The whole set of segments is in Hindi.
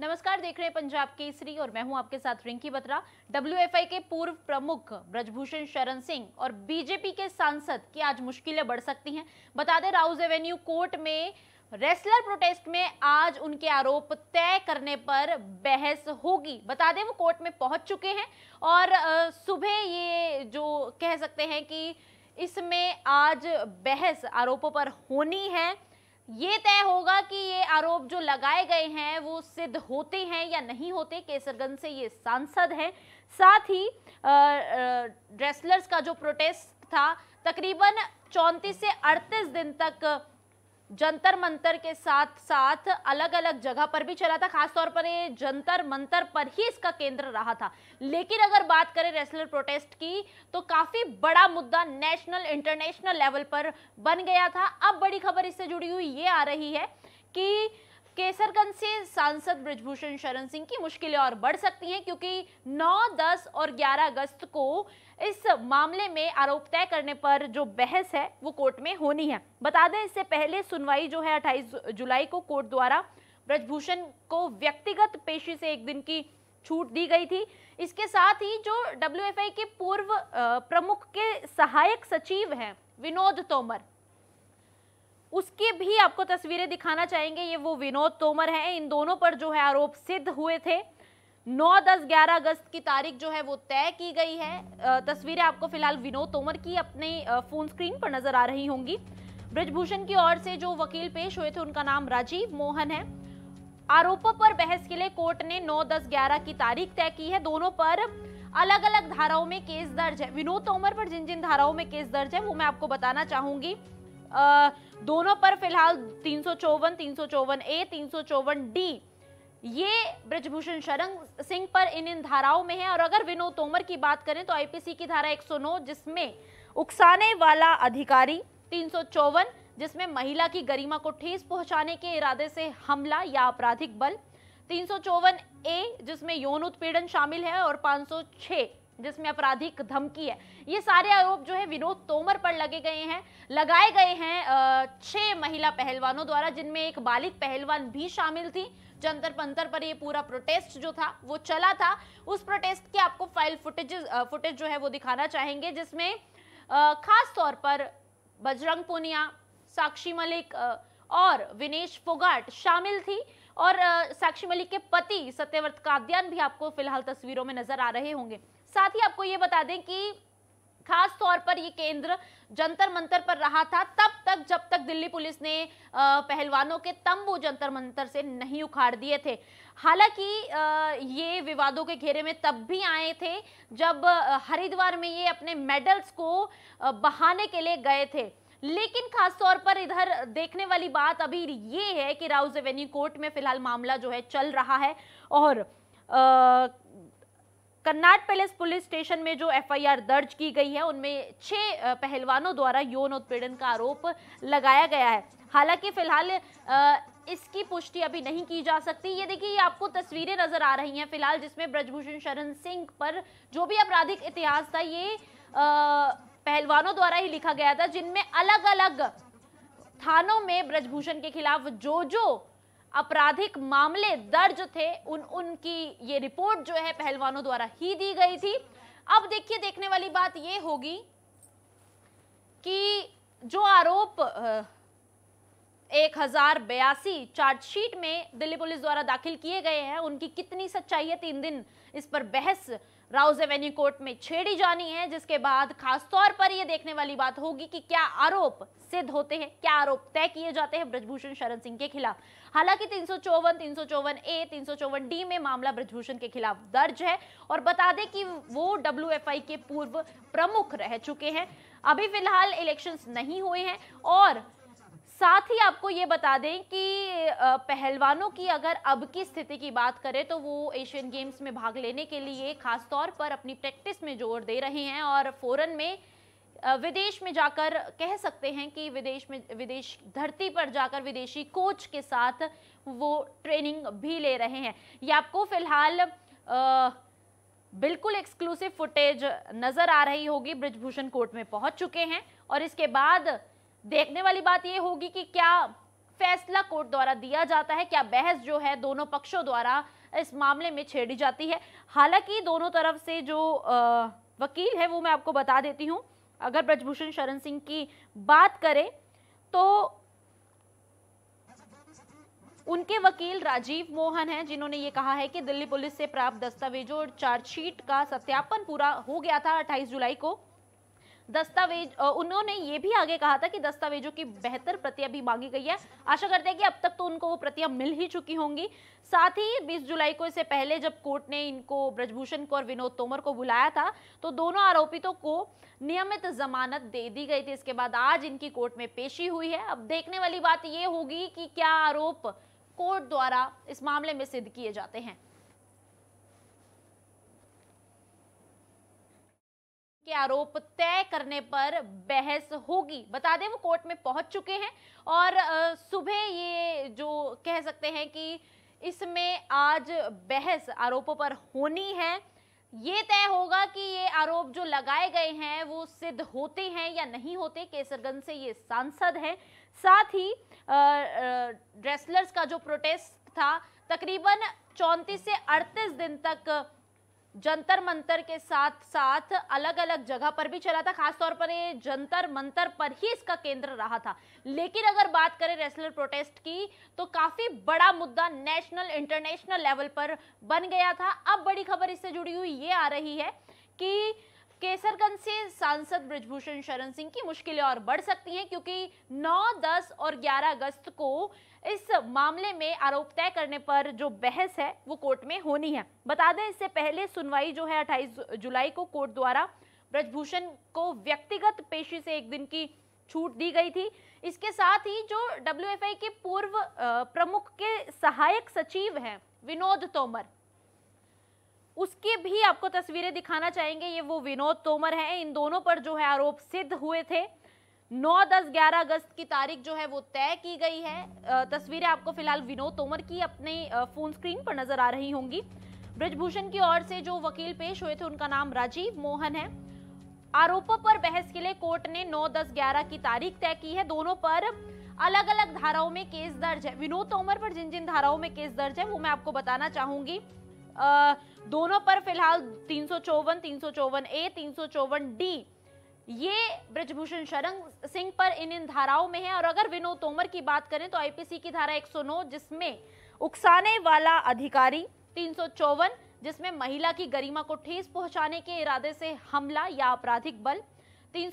नमस्कार देख रहे हैं पंजाब केसरी और मैं हूं आपके साथ रिंकी बत्रा डब्ल्यूएफआई के पूर्व प्रमुख ब्रजभूषण शरण सिंह और बीजेपी के सांसद की आज मुश्किलें बढ़ सकती हैं बता दें राउज एवेन्यू कोर्ट में रेसलर प्रोटेस्ट में आज उनके आरोप तय करने पर बहस होगी बता दें वो कोर्ट में पहुंच चुके हैं और सुबह ये जो कह सकते हैं कि इसमें आज बहस आरोपों पर होनी है ये तय होगा कि ये आरोप जो लगाए गए हैं वो सिद्ध होते हैं या नहीं होते केसरगंज से ये सांसद हैं साथ ही रेसलर्स का जो प्रोटेस्ट था तकरीबन 34 से 38 दिन तक जंतर मंतर के साथ साथ अलग अलग जगह पर भी चला था खासतौर पर ये जंतर मंतर पर ही इसका केंद्र रहा था लेकिन अगर बात करें रेसलर प्रोटेस्ट की तो काफी बड़ा मुद्दा नेशनल इंटरनेशनल लेवल पर बन गया था अब बड़ी खबर इससे जुड़ी हुई ये आ रही है कि से सांसद ब्रजभूषण शरण सिंह की मुश्किलें और बढ़ सकती हैं क्योंकि 9, 10 और 11 अगस्त को इस मामले में आरोप तय करने पर जो बहस है वो कोर्ट में होनी है बता दें इससे पहले सुनवाई जो है 28 जुलाई को कोर्ट द्वारा ब्रजभूषण को व्यक्तिगत पेशी से एक दिन की छूट दी गई थी इसके साथ ही जो डब्ल्यू के पूर्व प्रमुख के सहायक सचिव हैं विनोद तोमर उसकी भी आपको तस्वीरें दिखाना चाहेंगे ये वो विनोद तोमर हैं इन दोनों पर जो है आरोप सिद्ध हुए थे 9, 10, 11 अगस्त की तारीख जो है वो तय की गई है तस्वीरें आपको फिलहाल विनोद तोमर की अपने फोन स्क्रीन पर नजर आ रही होंगी ब्रजभूषण की ओर से जो वकील पेश हुए थे उनका नाम राजीव मोहन है आरोपों पर बहस के लिए कोर्ट ने 9, 10, 11 की तारीख तय की है दोनों पर अलग अलग धाराओं में केस दर्ज है विनोद तोमर पर जिन जिन धाराओं में केस दर्ज है वो मैं आपको बताना चाहूंगी दोनों पर फिलहाल तीन सौ चौवन तीन सौ चौवन ए तीन सौ चौवन डी ये ब्रजभूषण शरण सिंह पर इन इन धाराओं में है और अगर विनोद तोमर की बात करें तो आईपीसी की धारा 109 जिसमें उकसाने वाला अधिकारी तीन जिसमें महिला की गरिमा को ठेस पहुंचाने के इरादे से हमला या आपराधिक बल तीन ए जिसमें यौन उत्पीड़न शामिल है और 506 जिसमें आपराधिक धमकी है ये सारे आरोप जो है विनोद तोमर पर लगे गए हैं लगाए गए हैं छह महिला पहलवानों द्वारा जिनमें एक बालिक पहलवान भी शामिल थी जंतर पंतर पर ये पूरा प्रोटेस्ट जो था वो चला था उस प्रोटेस्ट के आपको फाइल फुटेज फुटेज जो है वो दिखाना चाहेंगे जिसमें खास तौर पर बजरंग पुनिया साक्षी मलिक और विनेश फोगाट शामिल थी और साक्षी मलिक के पति सत्यव्रत काद्यान भी आपको फिलहाल तस्वीरों में नजर आ रहे होंगे साथ ही आपको ये बता दें कि खास तौर पर यह केंद्र जंतर मंतर पर रहा था तब तक जब तक दिल्ली पुलिस ने पहलवानों के तंबू जंतर मंतर से नहीं उखाड़ दिए थे हालांकि ये विवादों के घेरे में तब भी आए थे जब हरिद्वार में ये अपने मेडल्स को बहाने के लिए गए थे लेकिन खास तौर पर इधर देखने वाली बात अभी ये है कि राउज एवेन्यू कोर्ट में फिलहाल मामला जो है चल रहा है और आ, कन्नाट पैलेस पुलिस स्टेशन में जो एफआईआर दर्ज की गई है उनमें छह पहलवानों द्वारा यौन उत्पीड़न का आरोप लगाया गया है हालांकि फिलहाल इसकी पुष्टि अभी नहीं की जा सकती ये देखिए ये आपको तस्वीरें नजर आ रही हैं फिलहाल जिसमें ब्रजभूषण शरण सिंह पर जो भी आपराधिक इतिहास था ये पहलवानों द्वारा ही लिखा गया था जिनमें अलग अलग थानों में ब्रजभूषण के खिलाफ जो जो आपराधिक मामले दर्ज थे उन उनकी ये रिपोर्ट जो है पहलवानों द्वारा ही दी गई थी अब देखिए देखने वाली बात ये होगी कि जो आरोप एक हजार बयासी चार्जशीट में दिल्ली पुलिस द्वारा दाखिल किए गए हैं उनकी कितनी सच्चाई है तीन दिन इस पर बहस राउज एवेन्यू कोर्ट में छेड़ी जानी है जिसके बाद खासतौर पर यह देखने वाली बात होगी कि क्या आरोप सिद्ध होते हैं क्या आरोप तय किए जाते हैं ब्रजभूषण शरण सिंह के खिलाफ हालांकि तीन सौ चौवन तीन सौ चौवन ए तीन सौ चौवन डी में मामला ब्रजभूषण के खिलाफ दर्ज है और बता दें कि वो डब्ल्यू के पूर्व प्रमुख रह चुके हैं अभी फिलहाल इलेक्शंस नहीं हुए हैं और साथ ही आपको ये बता दें कि पहलवानों की अगर अब की स्थिति की बात करें तो वो एशियन गेम्स में भाग लेने के लिए खासतौर पर अपनी प्रैक्टिस में जोर दे रहे हैं और फ़ौरन में विदेश में जाकर कह सकते हैं कि विदेश में विदेश धरती पर जाकर विदेशी कोच के साथ वो ट्रेनिंग भी ले रहे हैं ये आपको फिलहाल बिल्कुल एक्सक्लूसिव फुटेज नज़र आ रही होगी ब्रिजभूषण कोर्ट में पहुंच चुके हैं और इसके बाद देखने वाली बात यह होगी कि क्या फैसला कोर्ट द्वारा दिया जाता है क्या बहस जो है दोनों पक्षों द्वारा इस मामले में छेड़ी जाती है हालांकि दोनों तरफ से जो आ, वकील है वो मैं आपको बता देती हूँ अगर ब्रजभूषण शरण सिंह की बात करें तो उनके वकील राजीव मोहन हैं जिन्होंने ये कहा है कि दिल्ली पुलिस से प्राप्त दस्तावेजों और चार्जशीट का सत्यापन पूरा हो गया था 28 जुलाई को दस्तावेज उन्होंने ये भी आगे कहा था कि दस्तावेजों की बेहतर प्रतियां भी मांगी गई है आशा करते हैं कि अब तक तो उनको वो प्रतियां मिल ही चुकी होंगी साथ ही 20 जुलाई को इससे पहले जब कोर्ट ने इनको ब्रजभूषण को और विनोद तोमर को बुलाया था तो दोनों आरोपितों को नियमित जमानत दे दी गई थी इसके बाद आज इनकी कोर्ट में पेशी हुई है अब देखने वाली बात ये होगी कि क्या आरोप कोर्ट द्वारा इस मामले में सिद्ध किए जाते हैं के आरोप तय करने पर बहस होगी बता दें वो कोर्ट में पहुंच चुके हैं और सुबह ये जो कह सकते हैं कि इसमें आज बहस आरोपों पर होनी है ये तय होगा कि ये आरोप जो लगाए गए हैं वो सिद्ध होते हैं या नहीं होते केसरगंज से ये सांसद हैं साथ ही ड्रेसलर्स का जो प्रोटेस्ट था तकरीबन चौंतीस से अड़तीस दिन तक जंतर मंतर के साथ साथ अलग अलग जगह पर भी चला था खासतौर पर ये जंतर मंतर पर ही इसका केंद्र रहा था लेकिन अगर बात करें रेसलर प्रोटेस्ट की तो काफी बड़ा मुद्दा नेशनल इंटरनेशनल लेवल पर बन गया था अब बड़ी खबर इससे जुड़ी हुई ये आ रही है कि केसरगंज से सांसद ब्रजभूषण शरण सिंह की मुश्किलें और बढ़ सकती हैं क्योंकि 9, 10 और 11 अगस्त को इस मामले में आरोप तय करने पर जो बहस है वो कोर्ट में होनी है बता दें इससे पहले सुनवाई जो है 28 जुलाई को कोर्ट द्वारा ब्रजभूषण को व्यक्तिगत पेशी से एक दिन की छूट दी गई थी इसके साथ ही जो डब्ल्यू के पूर्व प्रमुख के सहायक सचिव हैं विनोद तोमर उसकी भी आपको तस्वीरें दिखाना चाहेंगे ये वो विनोद तोमर हैं इन दोनों पर जो है आरोप सिद्ध हुए थे 9, 10, 11 अगस्त की तारीख जो है वो तय की गई है तस्वीरें आपको फिलहाल विनोद तोमर की अपने फोन स्क्रीन पर नजर आ रही होंगी ब्रजभूषण की ओर से जो वकील पेश हुए थे उनका नाम राजीव मोहन है आरोपों पर बहस के लिए कोर्ट ने 9, 10, 11 की तारीख तय की है दोनों पर अलग अलग धाराओं में केस दर्ज है विनोद तोमर पर जिन जिन धाराओं में केस दर्ज है वो मैं आपको बताना चाहूंगी दोनों पर फिलहाल तीन सौ चौवन तीन सौ चौवन ए तीन सौ चौवन डी ये ब्रजभूषण शरण सिंह पर इन इन धाराओं में है और अगर विनोद तोमर की बात करें तो आईपीसी की धारा 109 जिसमें उकसाने वाला अधिकारी तीन जिसमें महिला की गरिमा को ठेस पहुंचाने के इरादे से हमला या आपराधिक बल तीन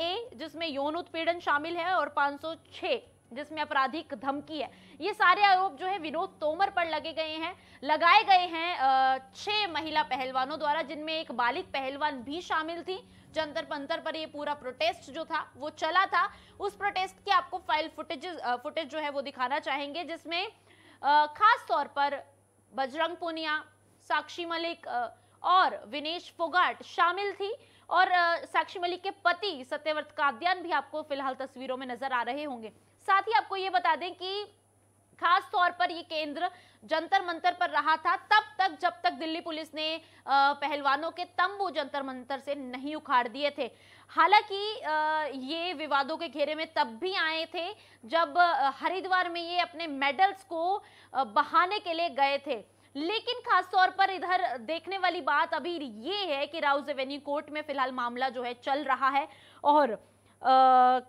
ए जिसमें यौन उत्पीड़न शामिल है और 506 जिसमें आपराधिक धमकी है ये सारे आरोप जो है विनोद तोमर पर लगे गए हैं लगाए गए हैं छह महिला पहलवानों द्वारा जिनमें एक बालिक पहलवान भी शामिल थी जंतर पंतर पर ये पूरा प्रोटेस्ट जो था वो चला था उस प्रोटेस्ट की आपको फाइल फुटेज फुटेज जो है वो दिखाना चाहेंगे जिसमें खास तौर पर बजरंग पुनिया साक्षी मलिक और विनेश फोगाट शामिल थी और साक्षी मलिक के पति सत्यव्रत काद्यान भी आपको फिलहाल तस्वीरों में नजर आ रहे होंगे साथ ही आपको ये बता दें कि खास तौर पर ये केंद्र जंतर मंतर पर रहा था तब तक जब तक दिल्ली पुलिस ने पहलवानों के तंबू जंतर मंतर से नहीं उखाड़ दिए थे हालांकि ये विवादों के घेरे में तब भी आए थे जब हरिद्वार में ये अपने मेडल्स को बहाने के लिए गए थे लेकिन खास तौर पर इधर देखने वाली बात अभी ये है कि राउज एवेन्यू कोर्ट में फिलहाल मामला जो है चल रहा है और आ,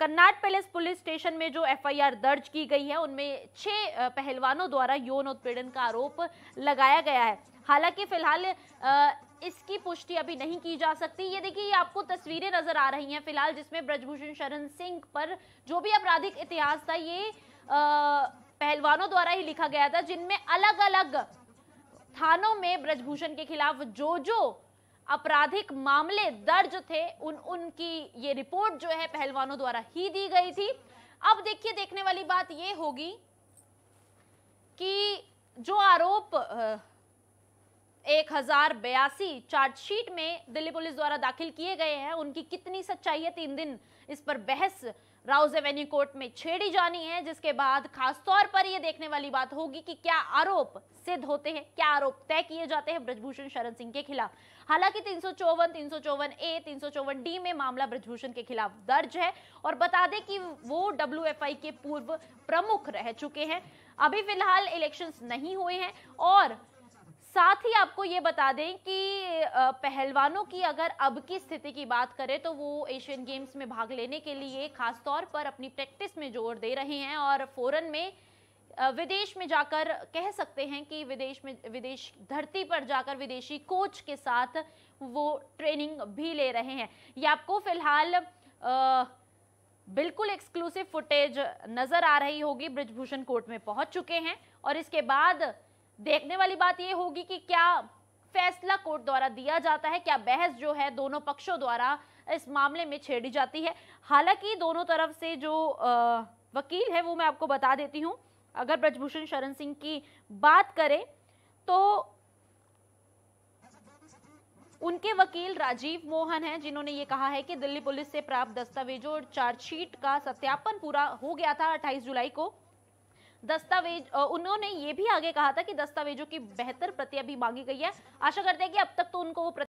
कन्नाट पैलेस पुलिस स्टेशन में जो एफआईआर दर्ज की गई है उनमें छह पहलवानों द्वारा यौन उत्पीड़न का आरोप लगाया गया है हालांकि फिलहाल इसकी पुष्टि अभी नहीं की जा सकती ये देखिए ये आपको तस्वीरें नजर आ रही हैं फिलहाल जिसमें ब्रजभूषण शरण सिंह पर जो भी आपराधिक इतिहास था ये पहलवानों द्वारा ही लिखा गया था जिनमें अलग अलग थानों में ब्रजभूषण के खिलाफ जो जो आपराधिक मामले दर्ज थे उन उनकी ये रिपोर्ट जो है पहलवानों द्वारा ही दी गई थी अब देखिए देखने वाली बात ये होगी कि जो आरोप एक हजार बयासी चार्जशीट में दिल्ली पुलिस द्वारा दाखिल किए गए हैं उनकी कितनी सच्चाई है तीन दिन इस पर बहस राउस एवेन्यू कोर्ट में छेड़ी जानी है जिसके बाद खासतौर पर यह देखने वाली बात होगी कि क्या आरोप सिद्ध होते हैं क्या आरोप तय किए जाते हैं ब्रजभूषण शरण सिंह के खिलाफ हालांकि तीन सौ चौवन तीन सौ चौवन ए तीन सौ चौवन डी में मामला ब्रजभूषण के खिलाफ दर्ज है और बता दें कि वो डब्ल्यू के पूर्व प्रमुख रह चुके हैं अभी फिलहाल इलेक्शन नहीं हुए हैं और साथ ही आपको ये बता दें कि पहलवानों की अगर अब की स्थिति की बात करें तो वो एशियन गेम्स में भाग लेने के लिए खासतौर पर अपनी प्रैक्टिस में जोर दे रहे हैं और फ़ौरन में विदेश में जाकर कह सकते हैं कि विदेश में विदेश धरती पर जाकर विदेशी कोच के साथ वो ट्रेनिंग भी ले रहे हैं ये आपको फिलहाल बिल्कुल एक्सक्लूसिव फुटेज नज़र आ रही होगी ब्रिजभूषण कोर्ट में पहुंच चुके हैं और इसके बाद देखने वाली बात यह होगी कि क्या फैसला कोर्ट द्वारा दिया जाता है क्या बहस जो है दोनों पक्षों द्वारा इस मामले में छेड़ी जाती है हालांकि दोनों तरफ से जो आ, वकील है वो मैं आपको बता देती हूँ अगर ब्रजभूषण शरण सिंह की बात करें तो उनके वकील राजीव मोहन हैं जिन्होंने ये कहा है कि दिल्ली पुलिस से प्राप्त दस्तावेजों और चार्जशीट का सत्यापन पूरा हो गया था 28 जुलाई को दस्तावेज उन्होंने ये भी आगे कहा था कि दस्तावेजों की बेहतर प्रति अभी मांगी गई है आशा करते हैं कि अब तक तो उनको वो